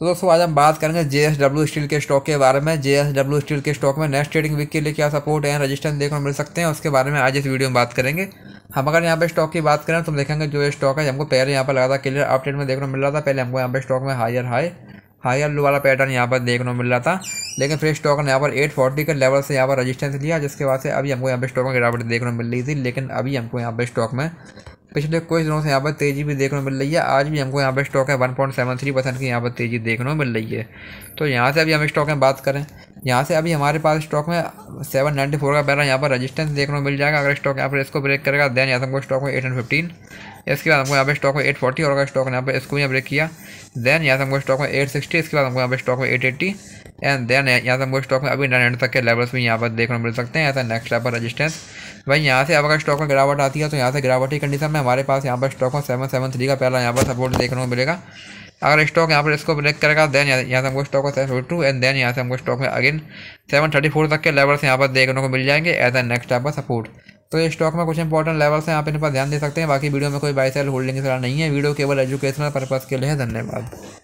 तो दोस्तों आज हम बात करेंगे जे स्टील के स्टॉक के बारे में जे स्टील के स्टॉक में नेक्स्ट ट्रेडिंग वीक के लिए क्या सपोर्ट है रजिस्टेंस देखने को मिल सकते हैं उसके बारे में आज इस वीडियो में बात करेंगे हम अगर यहाँ पे स्टॉक की बात करें तो हम देखेंगे जो स्टॉक है हमको पहले यहाँ पर लगा था क्लियर अपडेट में देखने को मिल रहा था पहले हमको यहाँ पे स्टॉक में हायर हाई हायर लो वाला पैटर्न यहाँ पर देखने को मिल रहा था लेकिन फिर स्टॉक ने यहाँ पर एट फोर्टी के लेवल से यहाँ पर रजिस्टेंस लिया जिसके बाद से अभी हमको यहाँ पे स्टॉक में गिरावट देखने को मिल रही थी लेकिन अभी हमको यहाँ पे स्टॉक में पिछले कुछ दिनों से यहाँ पर तेज़ी भी देखने को मिल रही है आज भी हमको यहाँ पर स्टॉक है one point seven three percent की यहाँ पर तेज़ी देखने को मिल रही है तो यहाँ से अभी हम स्टॉक में बात करें यहाँ से अभी हमारे पास स्टॉक में सेवन नाइन्टी फोर का पहला यहाँ पर रजिस्टेंस देखने को मिल जाएगा अगर स्टॉक यहाँ पर इसको ब्रेक करेगा देन यहाँ हमको स्टॉक में एट हंड फिफ्टीन इसके बाद हमको यहाँ पर स्टॉक में एट फोर्टी और अगर स्टॉक यहाँ पर इसको भी ब्रेक किया देन यहाँ से हमको स्टॉक में एट सिक्सटी इसके बाद हमको यहाँ पर स्टॉक में एट एट्टी एंड देन यहाँ से हमको स्टॉक में अभी नाइन हंड्रेड तक के लेवल्स भी यहाँ पर देखने को मिल सकते हैं ऐसा नेक्स्ट लेवल रजिस्टेंस भाई यहाँ से अब अगर स्टॉक में गिरावट आती है तो यहाँ से गिरावटी कंडीशन में हमारे पास यहाँ पर स्टॉक में सेवन सेवन थ्री का पहला यहाँ पर सपोर्ट देखने को मिलेगा अगर स्टॉक यहाँ पर इसको ब्रेक करेगा देन यहाँ से हमको स्टॉक में सेवन टू एंड देन यहाँ से हमको स्टॉक में अगेन सेवन थर्टी फोर तक के लेवल्स यहाँ पर देखने को मिल जाएंगे एज ए नेक्स्ट टाइप का सपोर्ट तो ये स्टॉक में कुछ इंपॉर्टेंट लेवल्स हैं आप इन पर ध्यान दे सकते हैं बाकी वीडियो में कोई बाई सेल होल्डिंग सलाह नहीं है वीडियो केवल एजुकेशनल पर्पज़ के लिए धन्यवाद